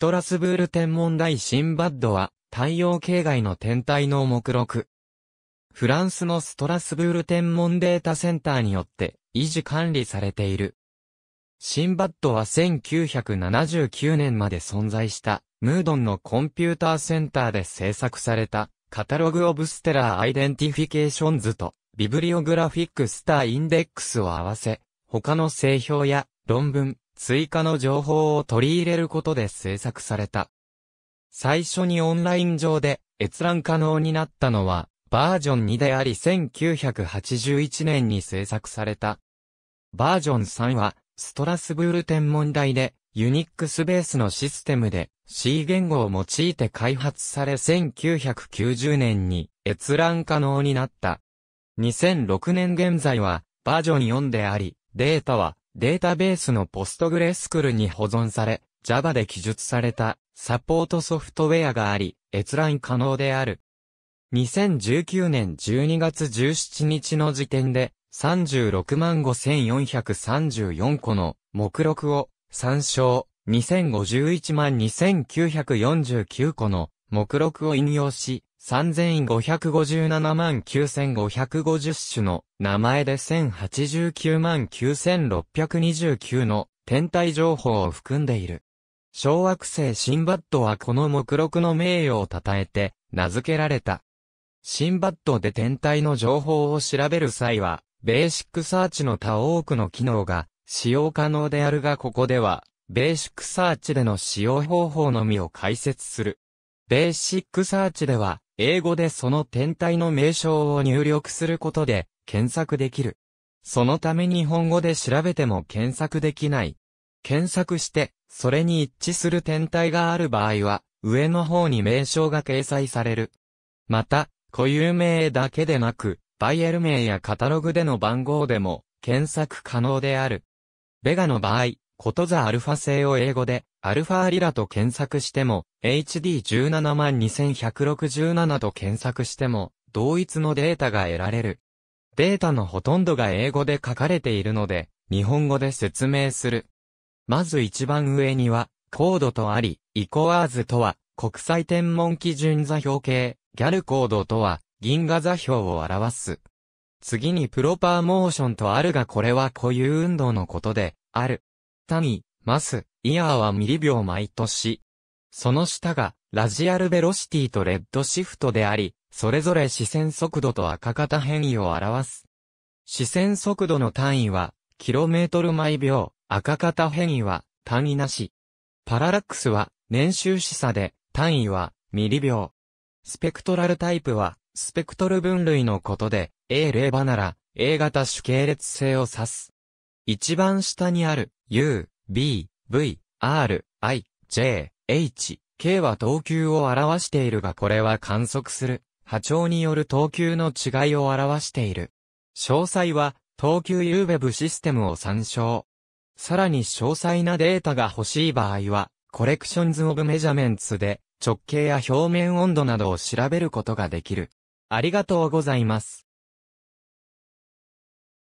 ストラスブール天文台シンバッドは、太陽系外の天体の目録。フランスのストラスブール天文データセンターによって維持管理されている。シンバッドは1979年まで存在したムードンのコンピューターセンターで制作されたカタログオブステラーアイデンティフィケーションズとビブリオグラフィックスターインデックスを合わせ他の製表や論文、追加の情報を取り入れることで制作された。最初にオンライン上で閲覧可能になったのは、バージョン2であり1981年に制作された。バージョン3は、ストラスブール天文台で、ユニックスベースのシステムで C 言語を用いて開発され1990年に閲覧可能になった。2006年現在はバージョン4であり、データはデータベースの PostgreSQL に保存され、Java で記述されたサポートソフトウェアがあり、閲覧可能である。2019年12月17日の時点で、365,434個の目録を参照、2051万2949個の目録を引用し、3557万9550種の名前で1089万9629の天体情報を含んでいる。小惑星シンバットはこの目録の名誉を称えて名付けられた。シンバットで天体の情報を調べる際は、ベーシックサーチの他多くの機能が使用可能であるがここでは、ベーシックサーチでの使用方法のみを解説する。ベーシックサーチでは、英語でその天体の名称を入力することで検索できる。そのため日本語で調べても検索できない。検索して、それに一致する天体がある場合は、上の方に名称が掲載される。また、固有名だけでなく、バイエル名やカタログでの番号でも検索可能である。ベガの場合、ことざアルファ製を英語で、アルファアリラと検索しても、HD172,167 と検索しても、同一のデータが得られる。データのほとんどが英語で書かれているので、日本語で説明する。まず一番上には、コードとあり、イコアーズとは、国際天文基準座標系、ギャルコードとは、銀河座標を表す。次にプロパーモーションとあるがこれは固有運動のことで、ある。下に、マス、イヤーはミリ秒毎年。その下が、ラジアルベロシティとレッドシフトであり、それぞれ視線速度と赤型変異を表す。視線速度の単位は、キロメートル毎秒、赤型変異は、単位なし。パララックスは、年収示差で、単位は、ミリ秒。スペクトラルタイプは、スペクトル分類のことで、A 例場なら、A 型主系列性を指す。一番下にある U、B、V、R、I、J、H、K は等級を表しているがこれは観測する波長による等級の違いを表している。詳細は等級 UWeb システムを参照。さらに詳細なデータが欲しい場合は、Collections of Measurements で直径や表面温度などを調べることができる。ありがとうございます。